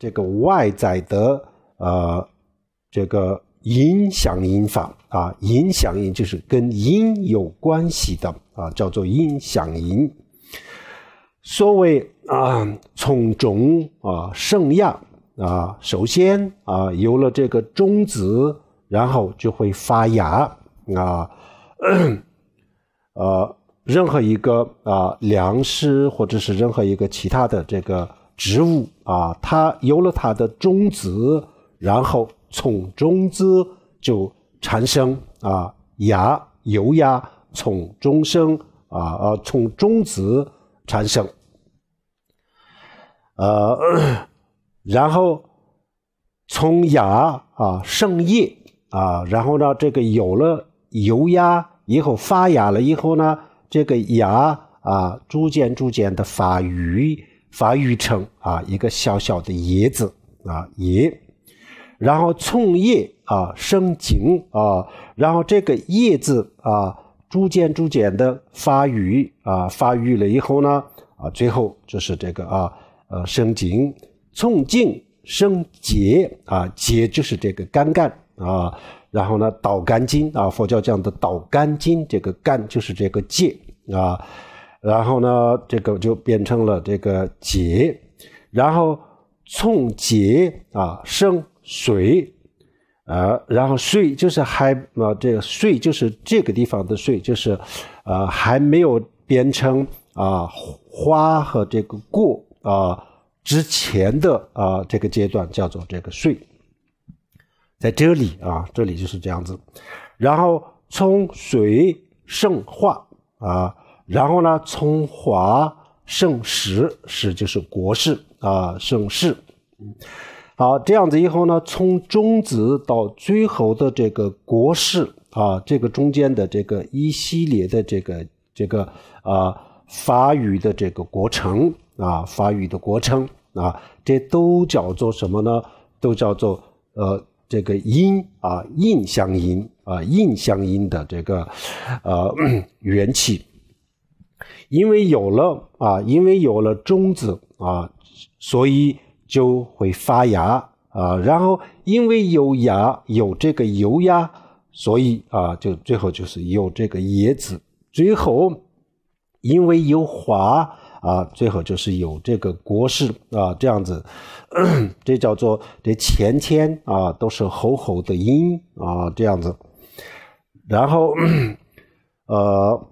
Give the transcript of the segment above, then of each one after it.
这个外在的，呃，这个影响因法啊，影响因就是跟因有关系的啊，叫做影响因。所谓啊，从种啊生芽啊，首先啊有了这个种子，然后就会发芽啊，呃，任何一个啊粮食或者是任何一个其他的这个植物。啊，它有了它的种子，然后从种子就产生啊芽油芽从中生啊啊从中子产生，呃，然后从芽啊生叶啊，然后呢这个有了油芽以后发芽了以后呢，这个芽啊逐渐逐渐的发育。发育成啊一个小小的叶子啊叶，然后从叶啊生茎啊，然后这个叶子啊逐渐逐渐的发育啊发育了以后呢啊最后就是这个啊呃生茎从茎生节啊节就是这个干干啊然后呢导干茎啊佛教讲的导干茎这个干就是这个戒啊。然后呢，这个就变成了这个节，然后从节啊生水，呃，然后水就是还啊，这个水就是这个地方的水，就是，呃，还没有变成啊花和这个过啊之前的啊这个阶段叫做这个水，在这里啊，这里就是这样子，然后从水生化啊。然后呢，从华圣时是就是国事啊，盛世。好，这样子以后呢，从中子到最后的这个国事啊，这个中间的这个一系列的这个这个啊，发育的这个过程啊，发育的过程啊，这都叫做什么呢？都叫做呃，这个阴啊，应相阴啊，应相阴的这个呃 元气。因为有了啊，因为有了种子啊，所以就会发芽啊，然后因为有芽有这个油呀，所以啊，就最后就是有这个叶子，最后因为有花啊，最后就是有这个果实啊，这样子，这叫做这前天啊都是厚厚的音啊这样子，然后 呃。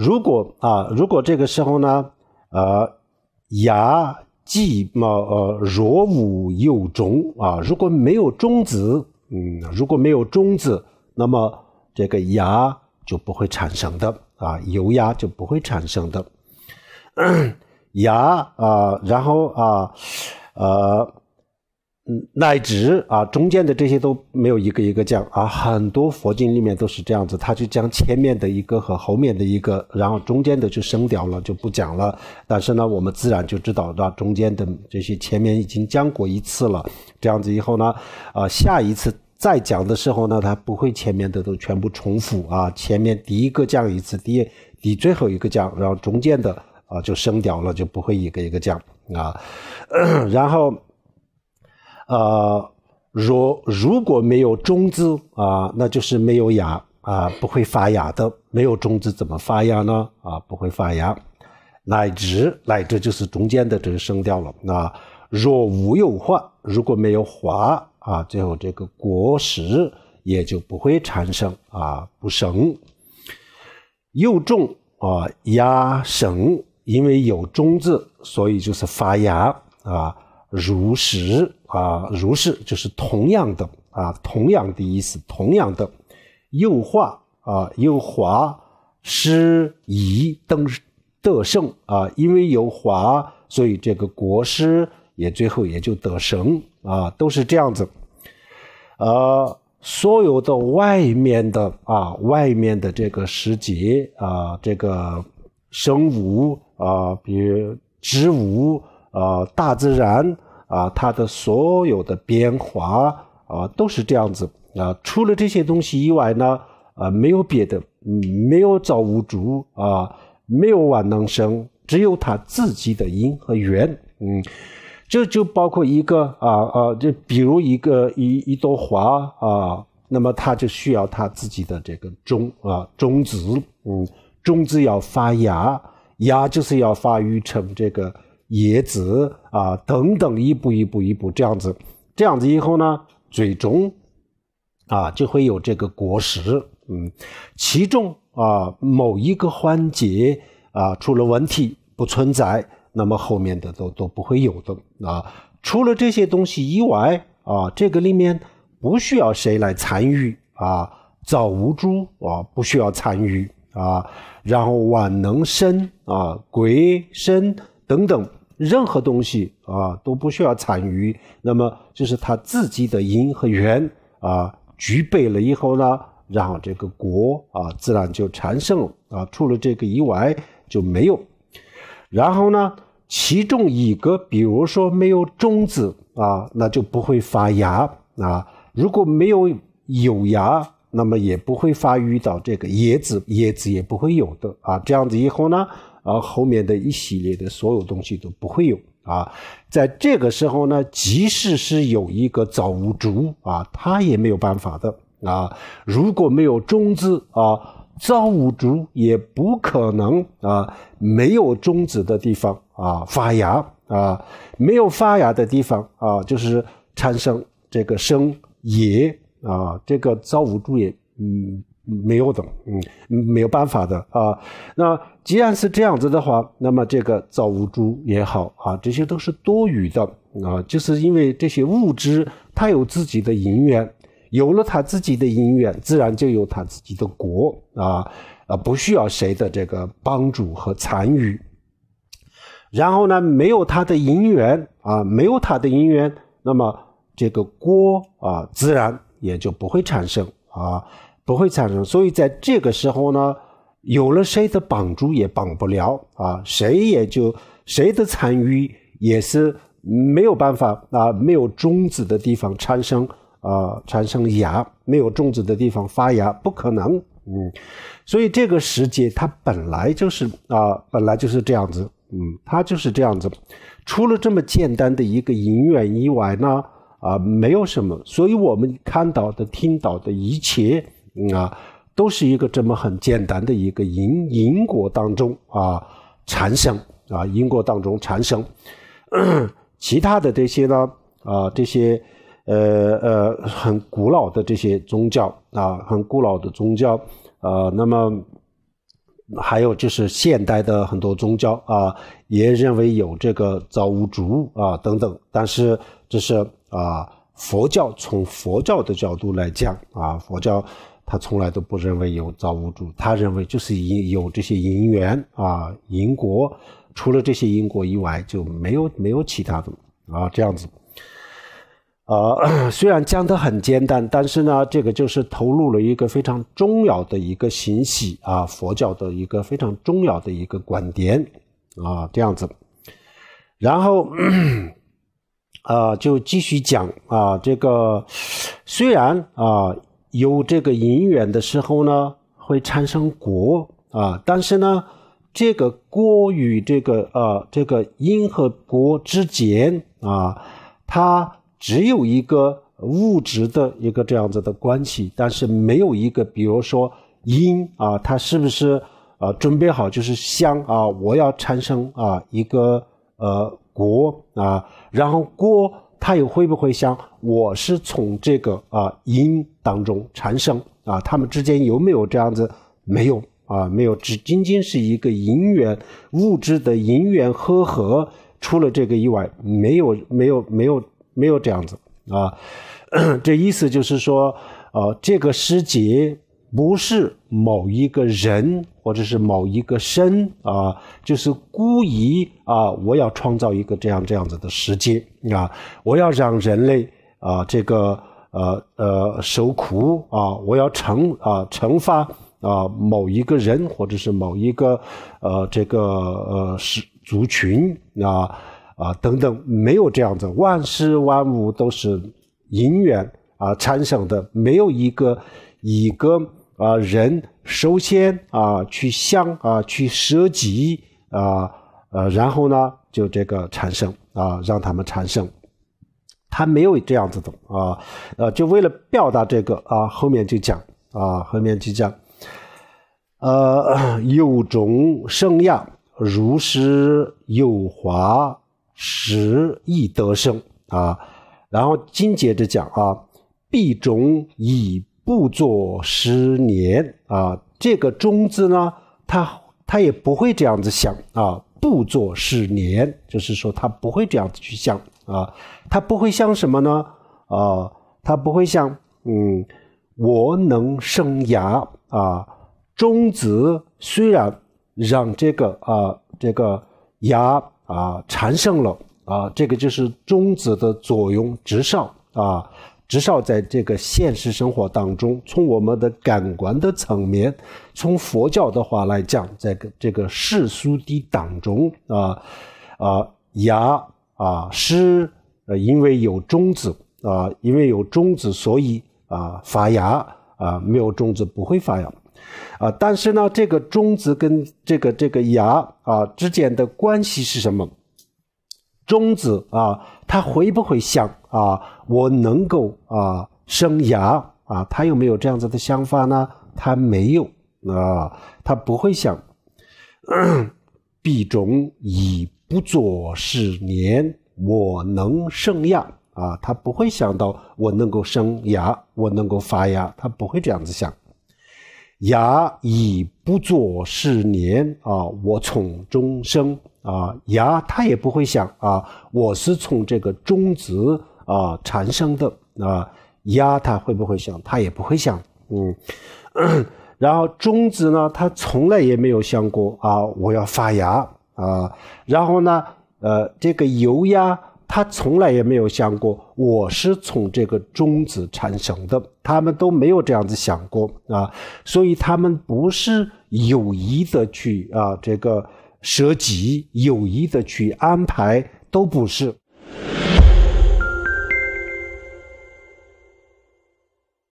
如果啊，如果这个时候呢，呃，牙既嘛呃若无有种啊，如果没有中子，嗯，如果没有中子，那么这个牙就不会产生的啊，油芽就不会产生的，牙啊，然后啊，呃。乃至啊，中间的这些都没有一个一个降啊，很多佛经里面都是这样子，他就将前面的一个和后面的一个，然后中间的就升掉了，就不讲了。但是呢，我们自然就知道，那中间的这些前面已经降过一次了，这样子以后呢，啊，下一次再讲的时候呢，它不会前面的都全部重复啊，前面第一个降一次，第第最后一个降，然后中间的啊就升掉了，就不会一个一个降啊，然后。呃，若如果没有种子啊，那就是没有芽啊，不会发芽的。没有种子怎么发芽呢？啊，不会发芽。乃至乃至就是中间的这个声调了。那若无有化，如果没有华啊，最后这个果实也就不会产生啊，不生。又种啊，压绳，因为有种子，所以就是发芽啊，如实。啊，如是就是同样的啊，同样的意思，同样的，又化啊，又华师夷登得胜啊，因为有华，所以这个国师也最后也就得胜啊，都是这样子。啊，所有的外面的啊，外面的这个时节啊，这个生物啊，比如植物啊，大自然。啊，它的所有的变化啊，都是这样子啊。除了这些东西以外呢，啊，没有别的，没有造物主啊，没有万能神，只有他自己的因和缘。嗯，这就包括一个啊啊，就比如一个一一朵花啊，那么它就需要它自己的这个种啊种子，嗯，种子要发芽，芽就是要发育成这个。叶子啊，等等，一步一步一步这样子，这样子以后呢，最终啊就会有这个果实。嗯，其中啊某一个环节啊出了问题不存在，那么后面的都都不会有的。啊，除了这些东西以外啊，这个里面不需要谁来参与啊，造物主啊不需要参与啊，然后万能身啊鬼身等等。任何东西啊都不需要参与，那么就是他自己的因和缘啊具备了以后呢，然后这个果啊自然就产生了啊。除了这个以外就没有。然后呢，其中一个，比如说没有种子啊，那就不会发芽啊。如果没有有芽，那么也不会发育到这个叶子，叶子也不会有的啊。这样子以后呢？而后面的一系列的所有东西都不会有啊，在这个时候呢，即使是有一个早物竹啊，他也没有办法的啊。如果没有种子啊，早物竹也不可能啊没有种子的地方啊发芽啊，没有发芽的地方啊，就是产生这个生也啊，这个造物主也嗯。没有的，嗯，没有办法的啊。那既然是这样子的话，那么这个造物主也好啊，这些都是多余的啊。就是因为这些物质，它有自己的因缘，有了它自己的因缘，自然就有它自己的国啊，啊，不需要谁的这个帮助和参与。然后呢，没有它的因缘啊，没有它的因缘，那么这个锅啊，自然也就不会产生啊。不会产生，所以在这个时候呢，有了谁的帮助也帮不了啊，谁也就谁的参与也是没有办法啊，没有种子的地方产生啊，产生芽，没有种子的地方发芽不可能，嗯，所以这个时节它本来就是啊，本来就是这样子，嗯，它就是这样子，除了这么简单的一个因缘以外呢，啊，没有什么，所以我们看到的、听到的一切。啊，都是一个这么很简单的一个因因果当中啊产生啊因果当中产生，其他的这些呢啊这些呃呃很古老的这些宗教啊很古老的宗教啊那么还有就是现代的很多宗教啊也认为有这个造物主啊等等，但是这是啊佛教从佛教的角度来讲啊佛教。他从来都不认为有造物主，他认为就是银有这些银元啊，银国除了这些因国以外就没有没有其他的啊，这样子。呃，虽然讲的很简单，但是呢，这个就是投入了一个非常重要的一个信息啊，佛教的一个非常重要的一个观点啊，这样子。然后，呃，就继续讲啊，这个虽然啊。有这个因缘的时候呢，会产生果啊。但是呢，这个果与这个呃这个因和果之间啊，它只有一个物质的一个这样子的关系，但是没有一个比如说因啊，它是不是啊准备好就是相啊？我要产生啊一个呃果啊，然后果它又会不会像我是从这个啊因。当中产生啊，他们之间有没有这样子？没有啊，没有，只仅仅是一个银元物质的银元和合出了这个意外，没有，没有，没有，没有这样子啊。这意思就是说，呃，这个时节不是某一个人或者是某一个身啊，就是故意啊，我要创造一个这样这样子的时节啊，我要让人类啊这个。呃呃，受苦啊！我要惩啊，惩罚啊，某一个人或者是某一个呃，这个呃是族群啊啊等等，没有这样子，万事万物都是因缘啊产生的，没有一个一个啊人首先啊去想啊去涉及啊呃，然后呢就这个产生啊，让他们产生。他没有这样子的啊，呃，就为了表达这个啊，后面就讲啊，后面就讲，呃，有中生亚，如是有华，实亦得生啊。然后紧接着讲啊，必中以不作十年啊，这个中字呢，他他也不会这样子想啊，不作十年，就是说他不会这样子去想。啊，它不会像什么呢？啊，它不会像嗯，我能生牙啊。中子虽然让这个啊这个牙啊产生了啊，这个就是中子的作用至少啊。至少在这个现实生活当中，从我们的感官的层面，从佛教的话来讲，在这个世俗的当中啊啊牙。啊，是，呃，因为有种子啊，因为有种子，所以啊发芽啊，没有种子不会发芽，啊，但是呢，这个种子跟这个这个芽啊之间的关系是什么？种子啊，它会不会想啊，我能够啊生芽啊？它有没有这样子的想法呢？它没有啊，它不会想，必种以不作是年，我能生芽啊？他不会想到我能够生芽，我能够发芽，他不会这样子想。芽已不作是年啊，我从中生啊，芽他也不会想啊，我是从这个种子啊产生的啊，芽他会不会想？他也不会想，嗯。然后种子呢，他从来也没有想过啊，我要发芽。啊，然后呢，呃，这个油呀，他从来也没有想过我是从这个中子产生的，他们都没有这样子想过啊，所以他们不是有意的去啊，这个舍己，有意的去安排，都不是。